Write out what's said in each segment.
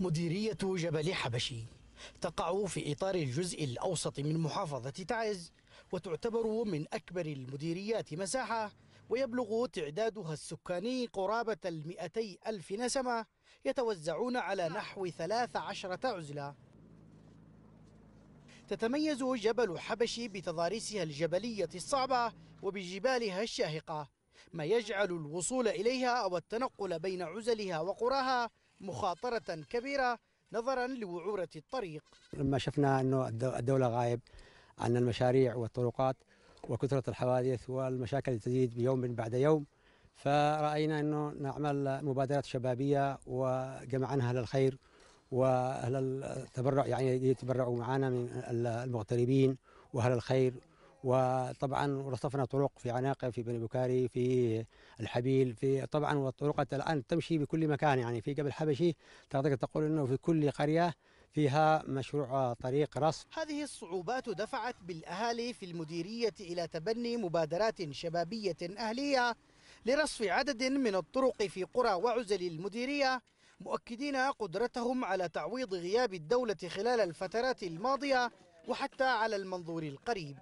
مديرية جبل حبشي تقع في إطار الجزء الأوسط من محافظة تعز وتعتبر من أكبر المديريات مساحة ويبلغ تعدادها السكاني قرابة المئتي ألف نسمة يتوزعون على نحو 13 عزلة تتميز جبل حبشي بتضاريسها الجبلية الصعبة وبجبالها الشاهقة ما يجعل الوصول إليها أو التنقل بين عزلها وقراها مخاطرة كبيرة نظرا لوعورة الطريق لما شفنا أنه الدولة غايب عن المشاريع والطرقات وكثرة الحوادث والمشاكل تزيد بيوم بعد يوم فرأينا أنه نعمل مبادرات شبابية وجمعنا أهل الخير وأهل التبرع يعني يتبرعوا معنا من المغتربين وأهل الخير وطبعا رصفنا طرق في عناقه في بني بكاري في الحبيل في طبعا والطرق الان تمشي بكل مكان يعني في قبل حبشي تقدر تقول انه في كل قريه فيها مشروع طريق رصف هذه الصعوبات دفعت بالاهالي في المديريه الى تبني مبادرات شبابيه اهليه لرصف عدد من الطرق في قرى وعزل المديريه مؤكدين قدرتهم على تعويض غياب الدوله خلال الفترات الماضيه وحتى على المنظور القريب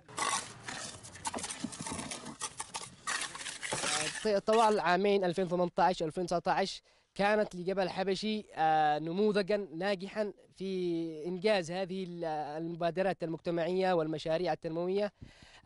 طوال العامين 2018 2019 كانت لجبل حبشي آه، نموذجا ناجحا في انجاز هذه المبادرات المجتمعيه والمشاريع التنمويه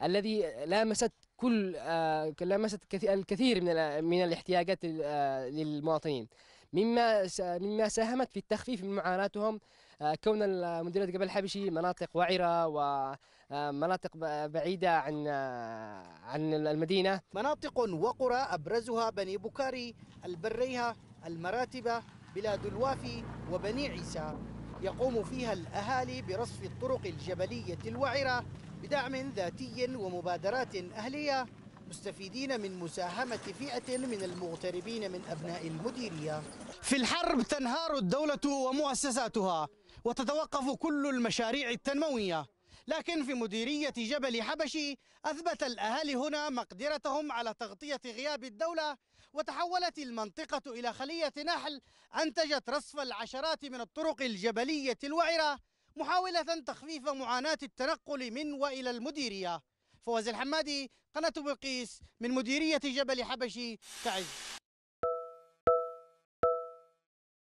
الذي لامست كل آه، لامست الكثير من من الاحتياجات آه، للمواطنين مما مما ساهمت في التخفيف من معاناتهم آه، كون مديريه جبل الحبشي مناطق وعره ومناطق آه، بعيده عن آه، عن المدينه مناطق وقرى ابرزها بني بكاري البريها المراتبه بلاد الوافي وبني عيسى يقوم فيها الاهالي برصف الطرق الجبليه الوعره بدعم ذاتي ومبادرات اهليه مستفيدين من مساهمة فئة من المغتربين من أبناء المديرية في الحرب تنهار الدولة ومؤسساتها وتتوقف كل المشاريع التنموية لكن في مديرية جبل حبشي أثبت الأهالي هنا مقدرتهم على تغطية غياب الدولة وتحولت المنطقة إلى خلية نحل أنتجت رصف العشرات من الطرق الجبلية الوعرة محاولة تخفيف معاناة التنقل من وإلى المديرية فوز الحمادي قناة بلقيس من مديرية جبل حبشي تعز